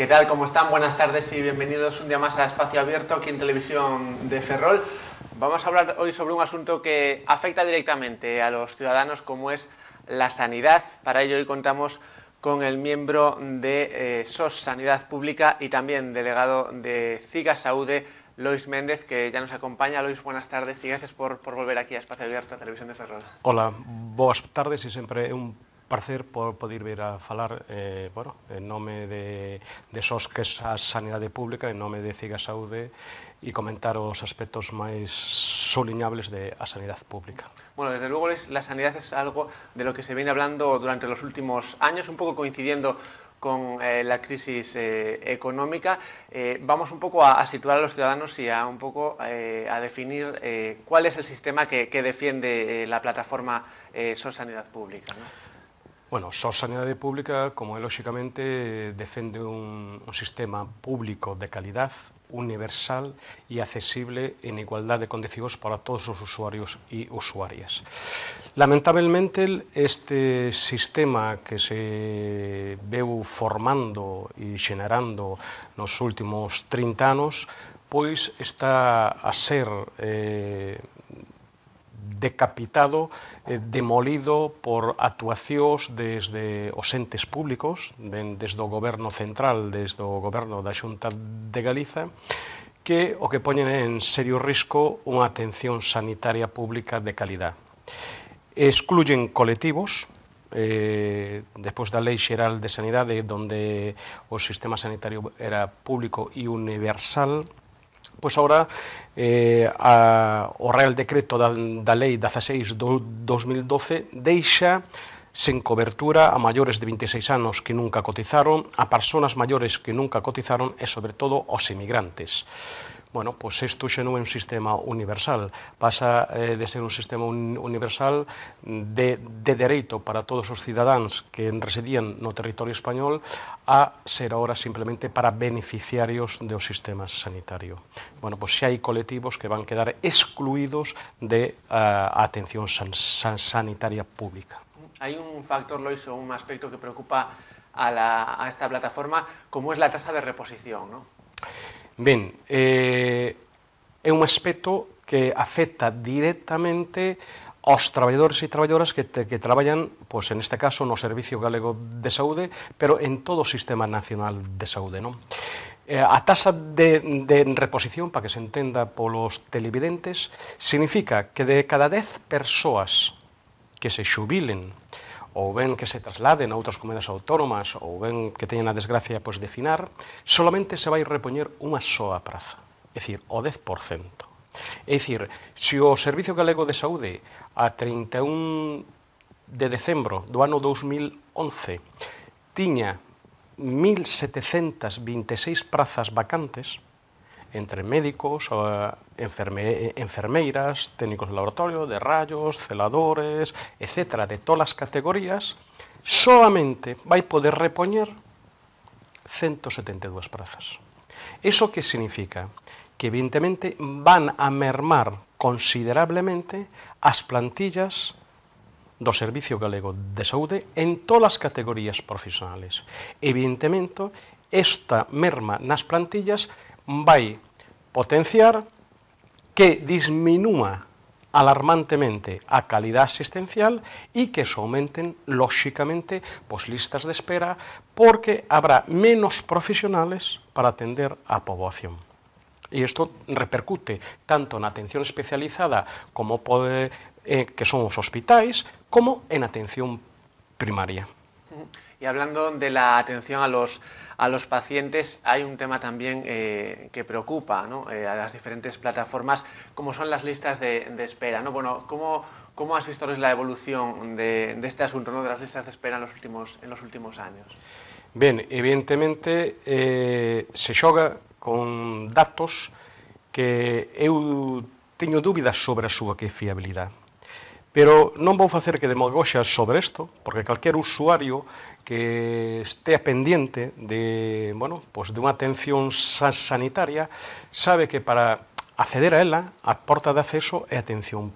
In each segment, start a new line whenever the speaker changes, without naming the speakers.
¿Qué tal? ¿Cómo están? Buenas tardes y bienvenidos un día más a Espacio Abierto aquí en Televisión de Ferrol. Vamos a hablar hoy sobre un asunto que afecta directamente a los ciudadanos como es la sanidad. Para ello hoy contamos con el miembro de eh, SOS Sanidad Pública y también delegado de CIGA Saúde, Lois Méndez, que ya nos acompaña. Lois, buenas tardes y gracias por, por volver aquí a Espacio Abierto, a Televisión de Ferrol.
Hola, buenas tardes y siempre un Parcer por poder venir a hablar eh, bueno, en nombre de, SOS que es a Pública, en nombre de CIGA Saúde y comentar los aspectos más soliñables de sanidad sanidad pública.
Bueno, desde luego la sanidad es algo de lo que se viene hablando durante los últimos años, un poco coincidiendo con eh, la crisis eh, económica. vamos un poco a, situar a los ciudadanos y a un poco a definir cuál es el sistema que, que defiende la plataforma SOS Sanidad Pública. ¿no?
Bueno, só Sanidade Pública, como é lóxicamente, defende un, un sistema público de calidad, universal e accesible en igualdade de condicións para todos os usuarios e usuarias. Lamentabelmente, este sistema que se veu formando e xenerando nos últimos 30 anos, pois está a ser eh, decapitado, eh, demolido por actuacións desde os entes públicos, desde o goberno central, desde o goberno da Xunta de Galiza, que o que poñen en serio risco unha atención sanitaria pública de calidad. Excluyen colectivos, eh, despois da Lei Xeral de Sanidade, onde o sistema sanitario era público e universal, Pois agora eh, a, o Real Decreto da, da Lei 16 do 2012 deixa sen cobertura a maiores de 26 anos que nunca cotizaron, a persoas maiores que nunca cotizaron e, sobre todo, aos emigrantes. Bueno, pois pues isto xa non é un sistema universal, pasa eh, de ser un sistema un, universal de, de dereito para todos os cidadáns que residían no territorio español a ser ahora simplemente para beneficiarios do sistema sanitario. Bueno, pois pues xa hai colectivos que van quedar excluídos de uh, a atención san, san, sanitaria pública
hay un factor, Lois, hizo, un aspecto que preocupa a, la, a esta plataforma, como es la tasa de reposición. ¿no?
Ben, eh, é un aspecto que afecta directamente aos traballadores e traballadoras que, que traballan, pues pois, en este caso, no Servicio Galego de Saúde, pero en todo o Sistema Nacional de Saúde. ¿no? Eh, a tasa de, de reposición, para que se entenda los televidentes, significa que de cada 10 persoas que se xubilen ou ben que se trasladen a outras comunidades autónomas ou ben que teñen a desgracia pois, de finar, solamente se vai repoñer unha soa praza, é dicir, o 10%. É dicir, se o Servicio Galego de Saúde a 31 de decembro do ano 2011 tiña 1.726 prazas vacantes, entre médicos, enferme, enfermeiras, técnicos de laboratorio, de rayos, celadores, etcétera, de todas as categorías, solamente vai poder repoñer 172 prazas. Eso que significa? Que evidentemente van a mermar considerablemente as plantillas do Servicio Galego de Saúde en todas as categorías profesionales. Evidentemente, esta merma nas plantillas a potenciar que disminúa alarmantemente a calidad asistencial y que se aumenten, lógicamente, las pues, listas de espera, porque habrá menos profesionales para atender a población. Y esto repercute tanto en atención especializada, como eh, que son los hospitales, como en atención primaria.
Y hablando de la atención a los, a los pacientes, hay un tema también eh, que preocupa ¿no? eh, a las diferentes plataformas, como son las listas de, de espera. ¿no? Bueno, ¿cómo, ¿cómo, has visto la evolución de, de este asunto, ¿no? de las listas de espera en los últimos, en los últimos años?
Ben, evidentemente, eh, se xoga con datos que eu teño dúbidas sobre a súa que fiabilidade. Pero non vou facer que demagoxas sobre isto, porque calquer usuario que estea pendiente de, bueno, pois de unha atención sanitaria sabe que para acceder a ela, a porta de acceso é atención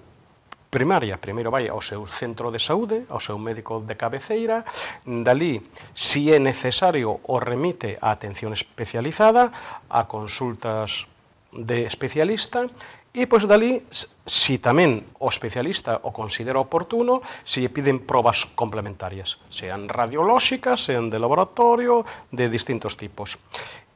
primaria. Primeiro vai ao seu centro de saúde, ao seu médico de cabeceira, dali, si é necesario, o remite a atención especializada, a consultas de especialista E pois dali, si tamén o especialista o considera oportuno, se lle piden probas complementarias, sean radiolóxicas, sean de laboratorio, de distintos tipos.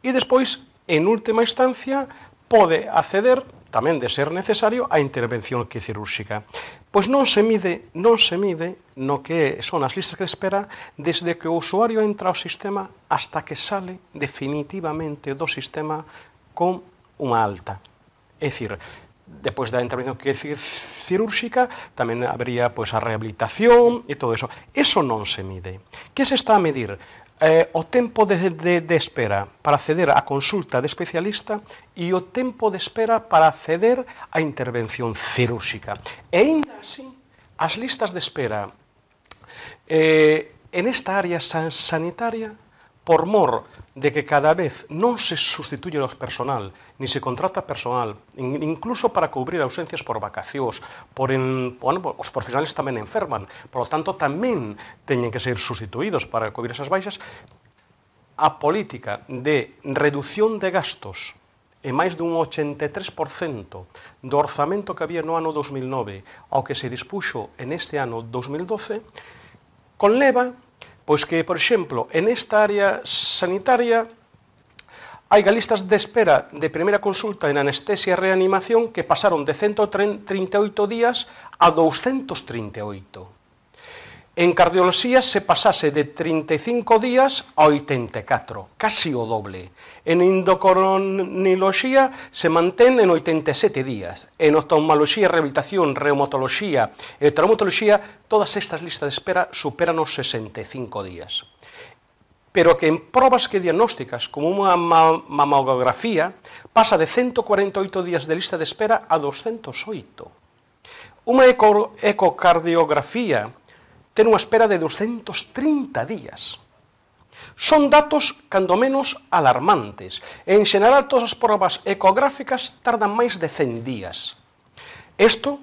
E despois, en última instancia, pode acceder tamén de ser necesario a intervención que cirúrxica. Pois non se mide, non se mide no que son as listas de espera desde que o usuario entra ao sistema hasta que sale definitivamente do sistema con unha alta. É dicir, Despois da intervención que cirúrxica, tamén habría pois, a rehabilitación e todo eso. Eso non se mide. Que se está a medir? eh, o tempo de, de, de espera para acceder á consulta de especialista e o tempo de espera para acceder á intervención cirúrxica. E ainda así, as listas de espera eh, en esta área san sanitaria por mor de que cada vez non se sustituye o personal, ni se contrata personal, incluso para cubrir ausencias por vacacións, por en, bueno, os profesionales tamén enferman, por lo tanto tamén teñen que ser sustituídos para cubrir esas baixas, a política de reducción de gastos e máis dun 83% do orzamento que había no ano 2009 ao que se dispuxo en este ano 2012, conleva Pois que, por exemplo, en esta área sanitaria hai galistas de espera de primeira consulta en anestesia e reanimación que pasaron de 138 días a 238 En cardioloxía se pasase de 35 días a 84, casi o doble. En endocrinoloxía se mantén en 87 días. En oftalmoloxía, rehabilitación, reumatoloxía e traumatoloxía, todas estas listas de espera superan os 65 días. Pero que en probas que diagnósticas, como unha mamografía, pasa de 148 días de lista de espera a 208. Unha ecocardiografía ten unha espera de 230 días. Son datos, cando menos, alarmantes, en xeral todas as probas ecográficas tardan máis de 100 días. Isto,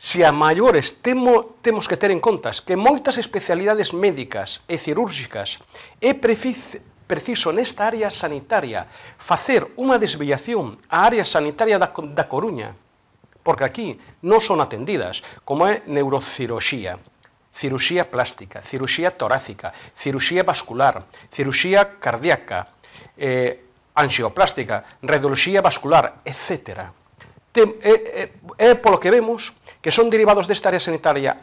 se a maiores temo, temos que ter en contas que moitas especialidades médicas e cirúrgicas é preciso nesta área sanitaria facer unha desviación á área sanitaria da, da Coruña, porque aquí non son atendidas, como é neurociroxía cirurxía plástica, cirurxía torácica, cirurxía vascular, cirurxía cardíaca, eh, angioplástica, radioloxía vascular, etc. Tem, é, eh, é, eh, eh, polo que vemos que son derivados desta área sanitaria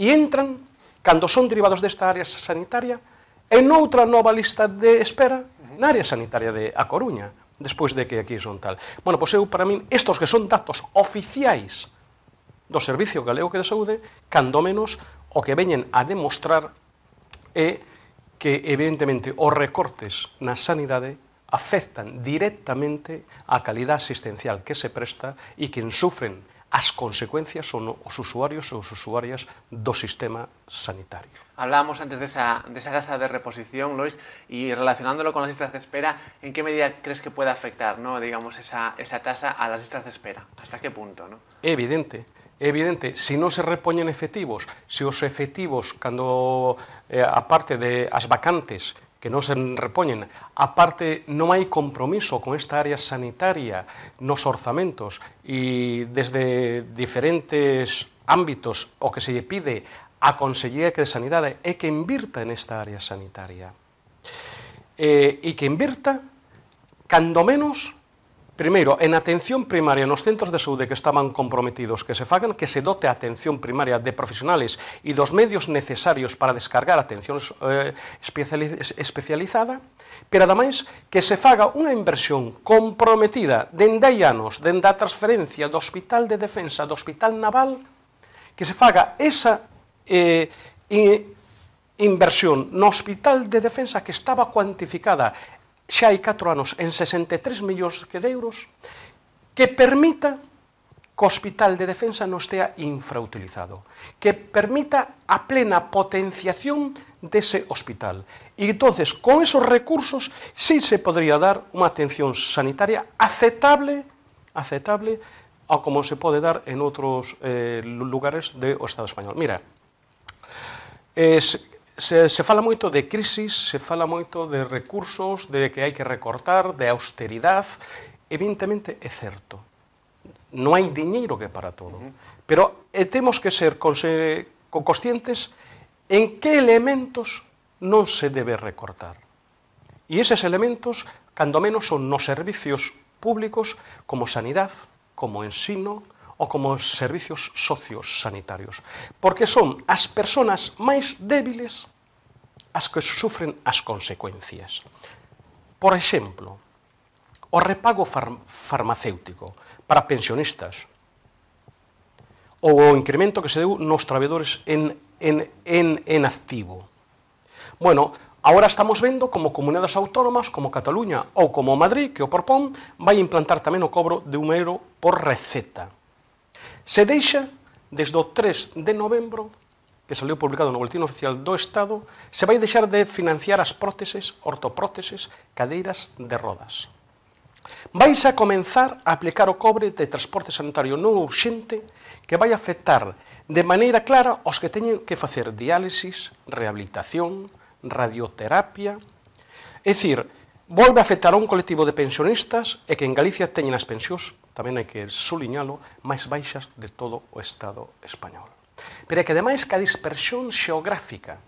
e entran, cando son derivados desta área sanitaria, en outra nova lista de espera na área sanitaria de A Coruña, despois de que aquí son tal. Bueno, pois eu, para min, estos que son datos oficiais do Servicio Galego de Saúde, cando menos o que veñen a demostrar é que, evidentemente, os recortes na sanidade afectan directamente a calidad asistencial que se presta e quen sufren as consecuencias son os usuarios e os usuarias do sistema sanitario.
Hablamos antes desa, de de casa de reposición, Lois, e relacionándolo con as listas de espera, ¿en qué medida crees que pode afectar, no, digamos, esa, esa tasa a las listas de espera? ¿Hasta qué punto? No?
Evidente. É evidente, se non se repoñen efectivos, se os efectivos, cando, eh, aparte de as vacantes, que non se repoñen. A parte, non hai compromiso con esta área sanitaria nos orzamentos e desde diferentes ámbitos o que se lle pide a Consellería de Sanidade é que invirta en esta área sanitaria. Eh, e que invirta, cando menos, Primeiro, en atención primaria nos centros de saúde que estaban comprometidos que se fagan, que se dote a atención primaria de profesionales e dos medios necesarios para descargar atención eh, especializada, pero ademais que se faga unha inversión comprometida dende hai anos, dende a transferencia do Hospital de Defensa, do Hospital Naval, que se faga esa eh, inversión no Hospital de Defensa que estaba cuantificada xa hai 4 anos en 63 millóns de euros que permita que o Hospital de Defensa non estea infrautilizado, que permita a plena potenciación dese hospital. E entonces, con esos recursos, sí se podría dar unha atención sanitaria aceptable, aceptable ao como se pode dar en outros eh, lugares do Estado español. Mira, es, se, se fala moito de crisis, se fala moito de recursos, de que hai que recortar, de austeridade, evidentemente é certo. Non hai diñeiro que para todo. Uh -huh. Pero e eh, temos que ser con conscientes en que elementos non se debe recortar. E eses elementos, cando menos, son nos servicios públicos como sanidad, como ensino, ou como servicios socios sanitarios, porque son as persoas máis débiles as que sufren as consecuencias. Por exemplo, o repago far farmacéutico para pensionistas ou o incremento que se deu nos traballadores en, en, en, en activo. Bueno, Ahora estamos vendo como comunidades autónomas como Cataluña ou como Madrid, que o propón, vai implantar tamén o cobro de un euro por receta se deixa desde o 3 de novembro que saliu publicado no Boletín Oficial do Estado, se vai deixar de financiar as próteses, ortopróteses, cadeiras de rodas. Vais a comenzar a aplicar o cobre de transporte sanitario non urxente que vai afectar de maneira clara os que teñen que facer diálisis, rehabilitación, radioterapia. É dicir, volve a afectar a un colectivo de pensionistas e que en Galicia teñen as pensións, tamén hai que suliñalo, máis baixas de todo o Estado español. Pero é que ademais que a dispersión xeográfica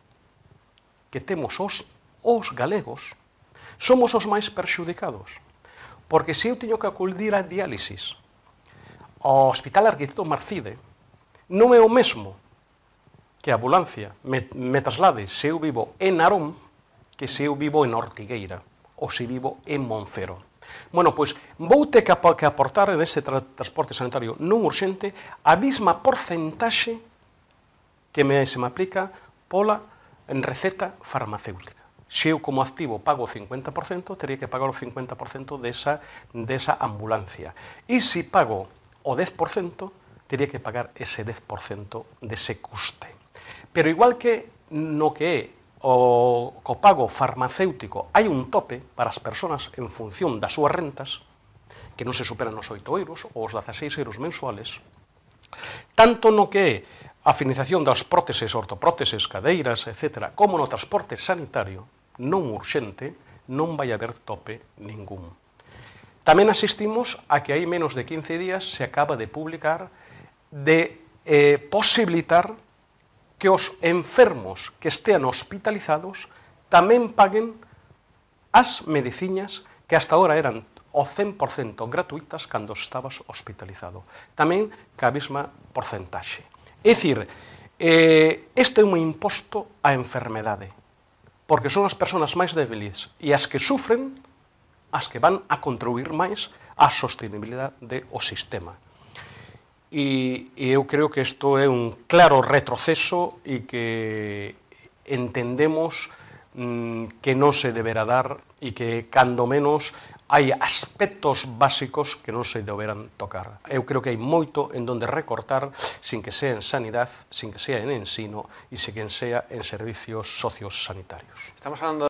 que temos os, os galegos somos os máis perxudicados. Porque se eu teño que acudir a diálisis ao Hospital Arquitecto Marcide, non é o mesmo que a ambulancia me, me traslade se eu vivo en Arón que se eu vivo en Ortigueira o vivo en Monfero. Bueno, pois vou ter que aportar de tra transporte sanitario non urxente a mesma porcentaxe que me, se me aplica pola en receta farmacéutica. Se eu como activo pago o 50%, teria que pagar o 50% desa, desa ambulancia. E se pago o 10%, teria que pagar ese 10% dese custe. Pero igual que no que é o co pago farmacéutico hai un tope para as persoas en función das súas rentas, que non se superan os 8 euros ou os 16 euros mensuales, tanto no que é a financiación das próteses, ortopróteses, cadeiras, etc., como no transporte sanitario non urxente, non vai haber tope ningún. Tamén asistimos a que hai menos de 15 días se acaba de publicar de eh, posibilitar que os enfermos que estean hospitalizados tamén paguen as medicinas que hasta ahora eran o 100% gratuitas cando estabas hospitalizado. Tamén ca mesma porcentaxe. É dicir, eh, este é un imposto á enfermedade, porque son as persoas máis débiles e as que sufren as que van a contribuir máis á sostenibilidade do sistema e, e eu creo que isto é un claro retroceso e que entendemos mm, que non se deberá dar e que, cando menos, hai aspectos básicos que non se deberán tocar. Eu creo que hai moito en donde recortar sin que sea en sanidade, sin que sea en ensino e sin que sea en servicios sociosanitarios.
Estamos hablando